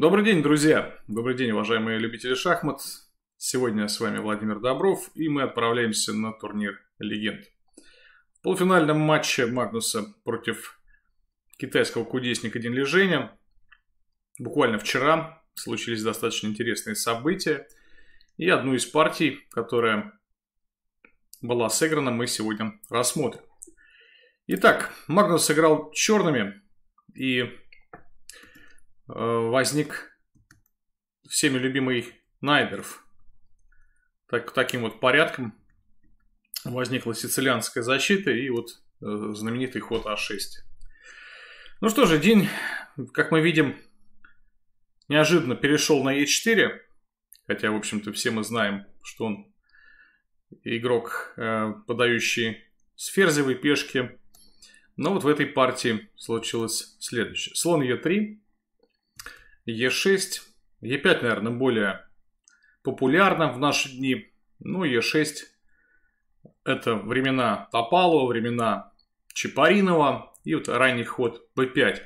Добрый день, друзья! Добрый день, уважаемые любители шахмат! Сегодня с вами Владимир Добров, и мы отправляемся на турнир «Легенд». В полуфинальном матче Магнуса против китайского кудесника Дин Леженя буквально вчера случились достаточно интересные события, и одну из партий, которая была сыграна, мы сегодня рассмотрим. Итак, Магнус сыграл черными, и Э, возник всеми любимый Найберф. Так, таким вот порядком возникла сицилианская защита и вот э, знаменитый ход А6. Ну что же, день, как мы видим, неожиданно перешел на Е4. Хотя, в общем-то, все мы знаем, что он игрок, э, подающий с ферзевой пешки. Но вот в этой партии случилось следующее. Слон Е3, e 6 e 5 наверное, более популярным в наши дни. Ну, e 6 это времена Топалова, времена Чапаринова и вот ранний ход b 5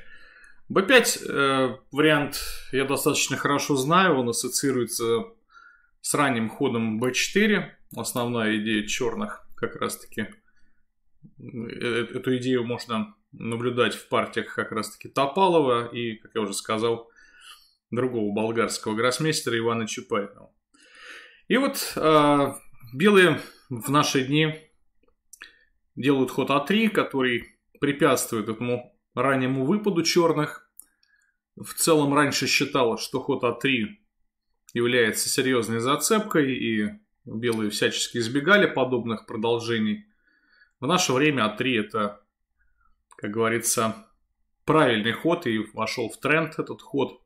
b 5 э, вариант я достаточно хорошо знаю, он ассоциируется с ранним ходом b 4 Основная идея черных как раз-таки. Э, э, эту идею можно наблюдать в партиях как раз-таки Топалова и, как я уже сказал, другого болгарского гроссмейстера Ивана Чапаева. И вот э, белые в наши дни делают ход А3, который препятствует этому раннему выпаду черных. В целом раньше считалось, что ход А3 является серьезной зацепкой, и белые всячески избегали подобных продолжений. В наше время А3 это, как говорится, правильный ход, и вошел в тренд этот ход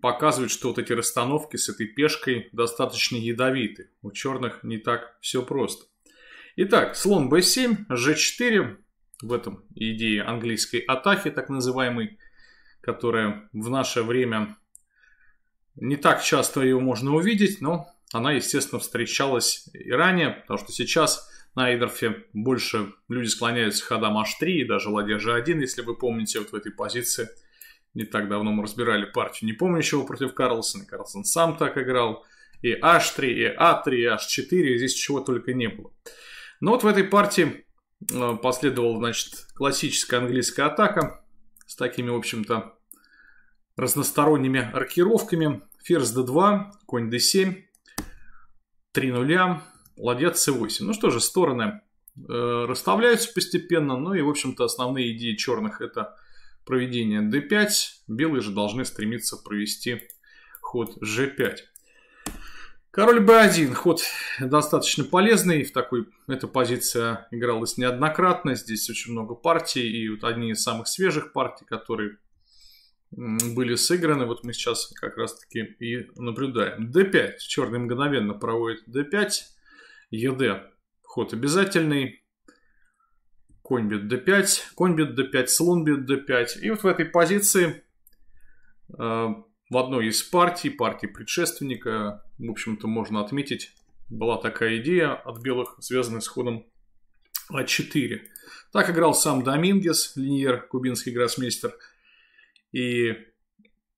показывает, что вот эти расстановки с этой пешкой достаточно ядовиты. У черных не так все просто. Итак, слон b7, g4. В этом идее английской атаки, так называемой, которая в наше время не так часто ее можно увидеть, но она, естественно, встречалась и ранее, потому что сейчас на Эйдорфе больше люди склоняются к ходам h3 и даже ладья g1, если вы помните, вот в этой позиции – не так давно мы разбирали партию не помню непомнящего против Карлсона, Карлсон сам так играл, и H3, и A3, а и H4, и здесь чего только не было. Но вот в этой партии э, последовала, значит, классическая английская атака с такими, в общем-то, разносторонними аркировками. Ферзь d2, конь d7, 3 нуля, ладья c8. Ну что же, стороны э, расставляются постепенно. Ну и, в общем-то, основные идеи черных это проведения d5 белые же должны стремиться провести ход g5. Король b1. Ход достаточно полезный. В такой эта позиция игралась неоднократно. Здесь очень много партий. И вот одни из самых свежих партий, которые были сыграны. Вот мы сейчас как раз таки и наблюдаем. d5. Черный мгновенно проводит d5. ед. Ход обязательный конь бьет d5, конь бьет d5, слон бьет d5. И вот в этой позиции э, в одной из партий, партии предшественника, в общем-то, можно отметить, была такая идея от белых, связанная с ходом а4. Так играл сам Домингес, линьер, кубинский гроссмейстер. И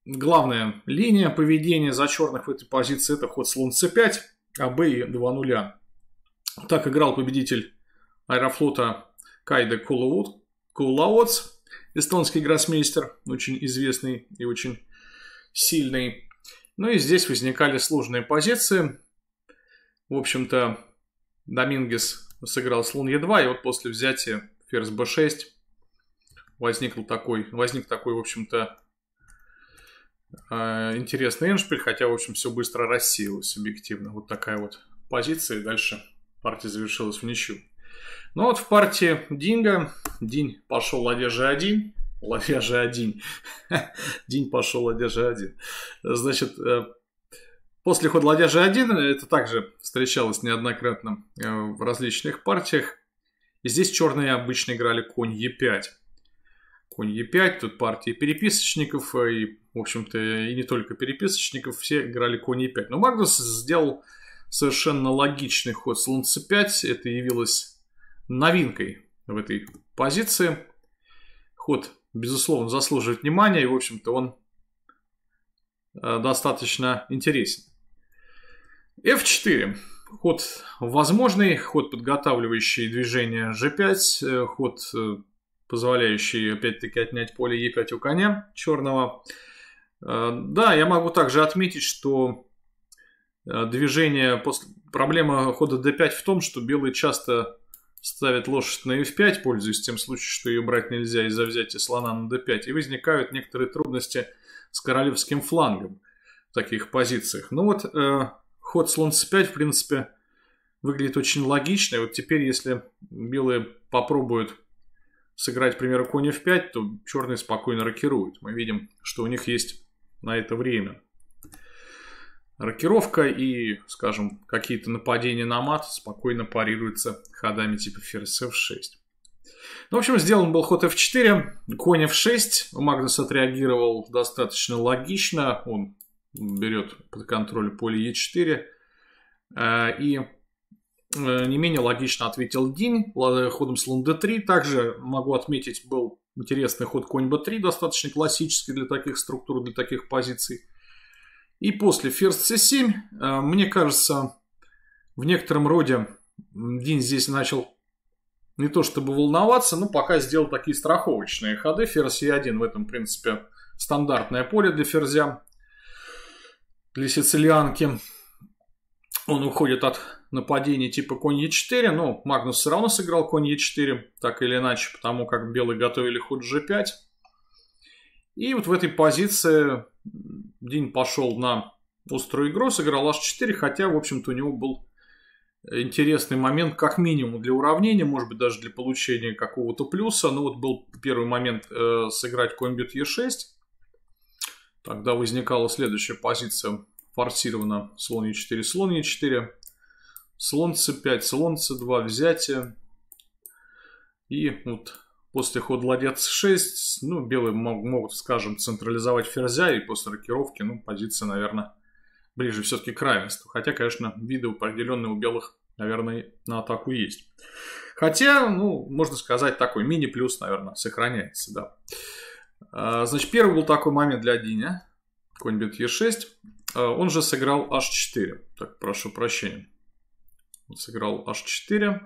главная линия поведения за черных в этой позиции это ход слон c5, а b 2 0. Так играл победитель аэрофлота Кайда Кулаоц, эстонский гроссмейстер, очень известный и очень сильный. Ну и здесь возникали сложные позиции. В общем-то, Домингес сыграл слон Е2, и вот после взятия ферзь b6 возникл такой, возник такой, в общем-то, э, интересный эншпиль, хотя, в общем, все быстро рассеялось объективно. Вот такая вот позиция, и дальше партия завершилась в ничью. Ну вот в партии Динга День пошел Ладья ладежа один, ладежа один. День пошел Ладья ладежа один. Значит, э, после хода ладежа один это также встречалось неоднократно э, в различных партиях. И здесь черные обычно играли конь Е5. Конь Е5, тут партии переписочников, э, и, в общем-то, и не только переписочников, все играли конь Е5. Но Магнус сделал совершенно логичный ход слон С5, это явилось новинкой в этой позиции. Ход, безусловно, заслуживает внимания, и, в общем-то, он э, достаточно интересен. F4. Ход возможный, ход, подготавливающий движение G5, э, ход, э, позволяющий, опять-таки, отнять поле E5 у коня черного. Да, я могу также отметить, что движение после... Проблема хода d5 в том, что белые часто ставят лошадь на f5, пользуясь тем случаем, что ее брать нельзя из-за взятия слона на d5, и возникают некоторые трудности с королевским флангом в таких позициях. Ну вот, э, ход слон c5, в принципе, выглядит очень логично, и вот теперь, если белые попробуют сыграть, к примеру, конь f5, то черные спокойно рокируют. Мы видим, что у них есть на это время. Рокировка и, скажем, какие-то нападения на мат спокойно парируются ходами типа ферзь f6. Ну, в общем, сделан был ход f4, конь f6. Магнус отреагировал достаточно логично. Он берет под контроль поле e4. Э, и э, не менее логично ответил Динь ходом слон d3. Также могу отметить, был интересный ход конь b3, достаточно классический для таких структур, для таких позиций. И после ферзь c7, э, мне кажется, в некотором роде Дин здесь начал не то чтобы волноваться, но пока сделал такие страховочные ходы. Ферзь e1 в этом, в принципе, стандартное поле для ферзя, для сицилианки. Он уходит от нападения типа конь e4, но Магнус все равно сыграл конь e4, так или иначе, потому как белые готовили ход g5. И вот в этой позиции Дин пошел на острую игру, сыграл аж 4, хотя, в общем-то, у него был интересный момент, как минимум для уравнения, может быть, даже для получения какого-то плюса. Но ну, вот был первый момент э, сыграть конбит Е6. Тогда возникала следующая позиция. Форсировано слон Е4, слон Е4, слон С5, слон С2, взятие. И вот После ход ладец 6, ну, белые мог, могут, скажем, централизовать ферзя, и после рокировки, ну, позиция, наверное, ближе все-таки к равенству. Хотя, конечно, виды определенные у белых, наверное, на атаку есть. Хотя, ну, можно сказать, такой мини-плюс, наверное, сохраняется, да. А, значит, первый был такой момент для Диня. Конь бьет Е6. А, он же сыграл H4. Так, прошу прощения. Он сыграл H4.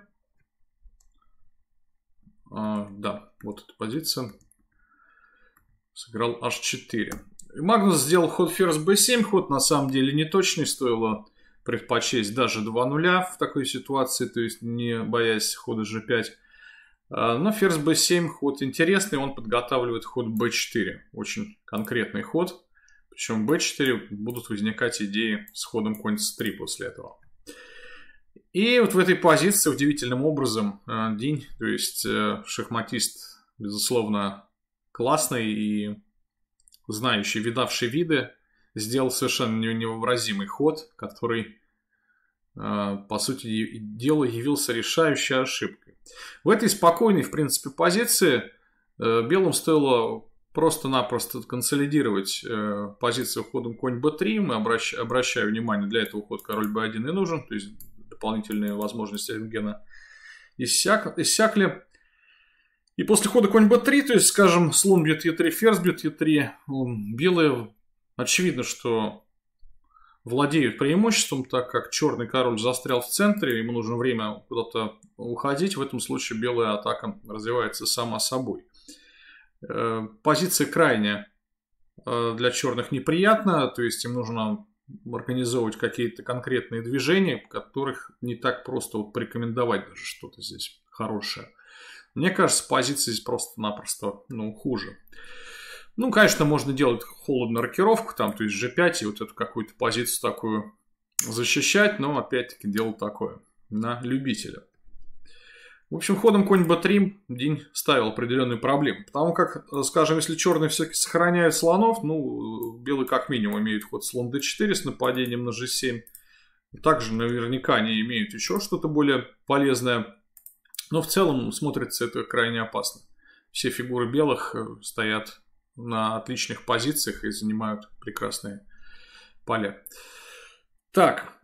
А, да, вот эта позиция. Сыграл h4. И Магнус сделал ход ферзь b7. Ход на самом деле не точный. Стоило предпочесть даже 2 нуля в такой ситуации. То есть не боясь хода g5. А, но ферзь b7 ход интересный, он подготавливает ход b4. Очень конкретный ход. Причем b4 будут возникать идеи с ходом конь c3 после этого. И вот в этой позиции удивительным образом э, День, то есть э, шахматист, безусловно, классный и знающий, видавший виды, сделал совершенно невообразимый ход, который, э, по сути дела, явился решающей ошибкой. В этой спокойной, в принципе, позиции белым стоило просто-напросто консолидировать позицию ходом конь b3. Мы обращ... обращаю внимание, для этого ход король b1 и нужен, то есть дополнительные возможности рентгена иссяк, иссякли. И после хода конь b3, то есть, скажем, слон бьет e3, ферзь бьет e3, белые, очевидно, что владеют преимуществом, так как черный король застрял в центре, ему нужно время куда-то уходить. В этом случае белая атака развивается сама собой. Э, позиция крайне э, для черных неприятна, то есть им нужно организовывать какие-то конкретные движения, которых не так просто вот порекомендовать даже что-то здесь хорошее. Мне кажется, позиция здесь просто-напросто ну, хуже. Ну, конечно, можно делать холодную рокировку, там, то есть G5 и вот эту какую-то позицию такую защищать, но, опять-таки, дело такое, на любителя. В общем, ходом конь b3 день ставил определенные проблемы. Потому как, э, скажем, если черный все-таки сохраняет слонов, ну, белый как минимум имеет ход слон d4 с нападением на g7. Также наверняка они имеют еще что-то более полезное. Но в целом смотрится это крайне опасно. Все фигуры белых э, стоят на отличных позициях и занимают прекрасные поля. Так,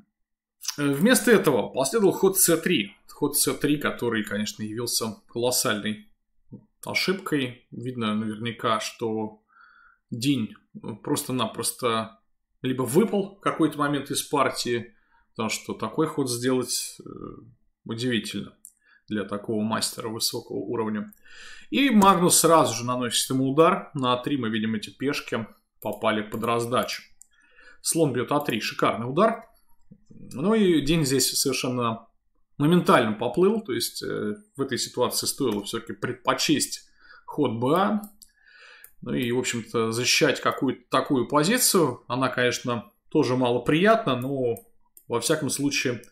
э, вместо этого последовал ход c3. Ход c3, который, конечно, явился колоссальной ошибкой. Видно наверняка, что день ну, просто-напросто либо выпал в какой-то момент из партии, потому что такой ход сделать э, удивительно для такого мастера высокого уровня. И Магнус сразу же наносит ему удар. На А3 мы видим эти пешки попали под раздачу. Слон бьет А3. Шикарный удар. Ну и день здесь совершенно моментально поплыл. То есть э, в этой ситуации стоило все-таки предпочесть ход БА. Ну и, в общем-то, защищать какую-то такую позицию. Она, конечно, тоже малоприятна, но во всяком случае...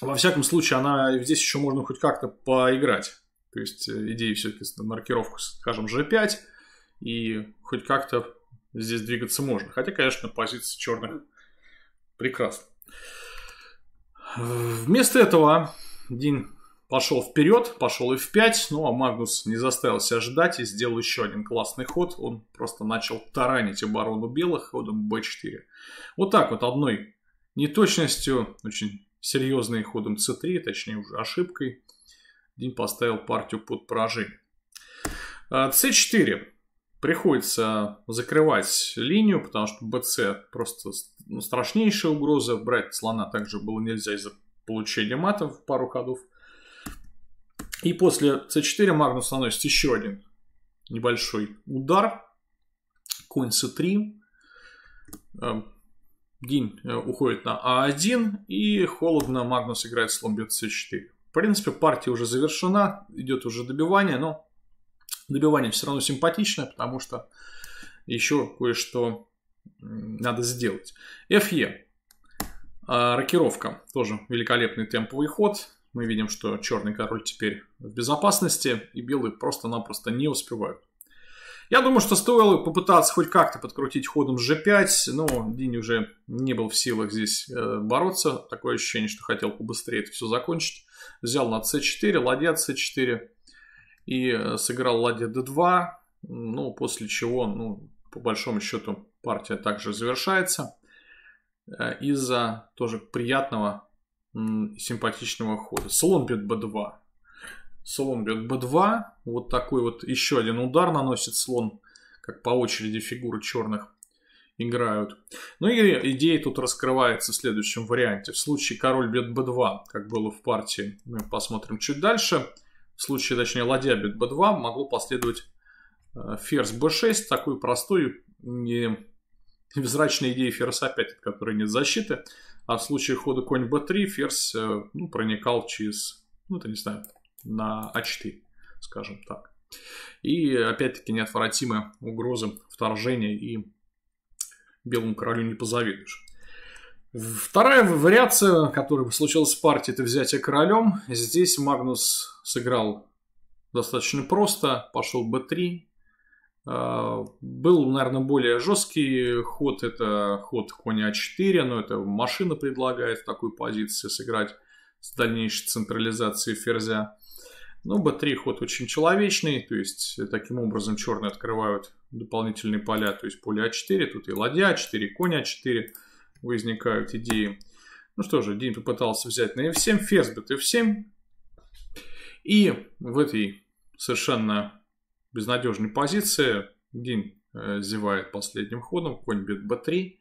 Во всяком случае, она здесь еще можно хоть как-то поиграть. То есть э, идея все-таки маркировку, скажем, G5. И хоть как-то здесь двигаться можно. Хотя, конечно, позиция черных прекрасна. Вместо этого Дин пошел вперед, пошел и в 5, ну а Магнус не заставил себя ждать и сделал еще один классный ход. Он просто начал таранить оборону белых ходом b4. Вот так вот одной неточностью, очень серьезной ходом c3, точнее уже ошибкой, Дин поставил партию под поражение. c4. А, приходится закрывать линию, потому что БЦ просто ну, страшнейшая угроза. Брать слона также было нельзя из-за получения матов в пару ходов. И после c4 Магнус наносит еще один небольшой удар. Конь c3. Гинь эм, э, уходит на а1. И холодно Магнус играет слон бьет c4. В принципе, партия уже завершена. Идет уже добивание, но добивание все равно симпатичное, потому что еще кое-что надо сделать. FE. А, рокировка. Тоже великолепный темповый ход. Мы видим, что черный король теперь в безопасности, и белые просто-напросто не успевают. Я думаю, что стоило попытаться хоть как-то подкрутить ходом g5, но Динь уже не был в силах здесь э, бороться. Такое ощущение, что хотел побыстрее это все закончить. Взял на c4, ладья c4, и э, сыграл ладья d2, ну, после чего, ну, по большому счету, партия также завершается э, из-за тоже приятного, симпатичного хода. Слон бьет b2. Слон бьет b2. Вот такой вот еще один удар наносит слон, как по очереди фигуры черных играют. Ну и идея тут раскрывается в следующем варианте. В случае король бьет b2, как было в партии, мы посмотрим чуть дальше – в случае, точнее, ладья бит b2 могло последовать э, ферзь b6, такой простой не невзрачной идеи ферзь 5, от которой нет защиты. А в случае хода конь b3 ферзь э, ну, проникал через, ну, это не знаю, на а4, скажем так. И опять-таки неотвратимая угроза вторжения и белому королю не позавидуешь. Вторая вариация, которая случилась в партии, это взятие королем. Здесь Магнус сыграл достаточно просто, пошел b3. А, был, наверное, более жесткий ход, это ход коня а4, но это машина предлагает в такой позиции сыграть с дальнейшей централизацией ферзя. Но ну, b3 ход очень человечный, то есть таким образом черные открывают дополнительные поля, то есть поле а4, тут и ладья а4, конь а4 возникают идеи. Ну что же, Дим попытался взять на F7, ферзбет F7. И в этой совершенно безнадежной позиции Дин э, зевает последним ходом, конь бьет b3.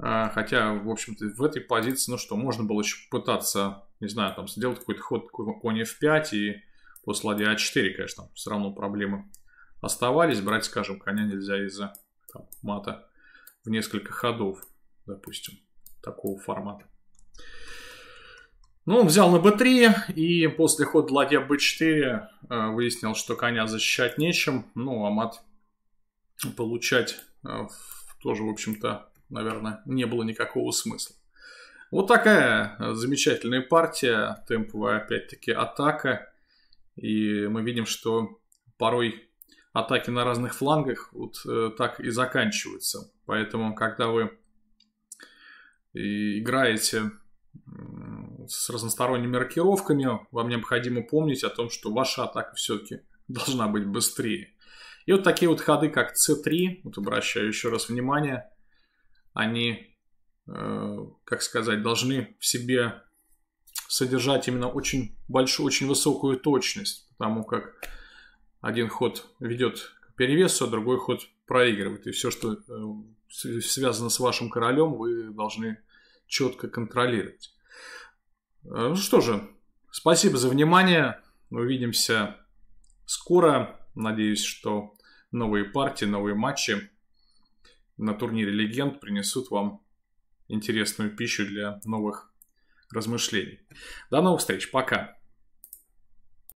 А, хотя, в общем-то, в этой позиции, ну что, можно было еще пытаться, не знаю, там сделать какой-то ход конь f5 и после ладья а4, конечно, все равно проблемы оставались. Брать, скажем, коня нельзя из-за мата в несколько ходов допустим, такого формата. Ну, он взял на b3, и после хода ладья b4 э, выяснил, что коня защищать нечем. Ну, а мат получать э, тоже, в общем-то, наверное, не было никакого смысла. Вот такая э, замечательная партия, темповая, опять-таки, атака. И мы видим, что порой атаки на разных флангах вот э, так и заканчиваются. Поэтому, когда вы и играете с разносторонними маркировками, вам необходимо помнить о том, что ваша атака все-таки должна быть быстрее. И вот такие вот ходы, как c3, вот обращаю еще раз внимание, они, э, как сказать, должны в себе содержать именно очень большую, очень высокую точность, потому как один ход ведет к перевесу, а другой ход проигрывает. И все, что э, связано с вашим королем, вы должны четко контролировать. Э, ну что же, спасибо за внимание. Увидимся скоро. Надеюсь, что новые партии, новые матчи на турнире легенд принесут вам интересную пищу для новых размышлений. До новых встреч. Пока.